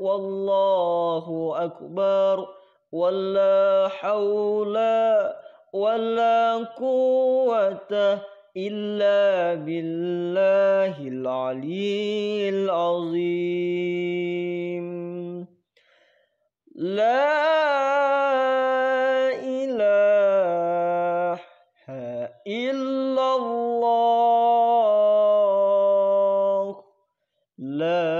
والله أكبر ولا حول ولا قوة إلا بالله العلي العظيم لا إله إلا الله لا إله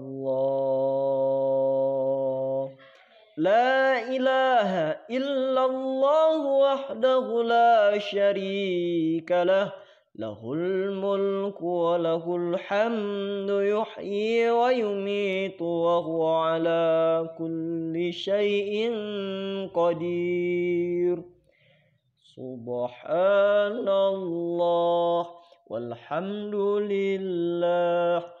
لا إله إلا الله وحده لا شريك له له الملك وله الحمد يحيي ويميت وهو على كل شيء قدير سبحان الله والحمد لله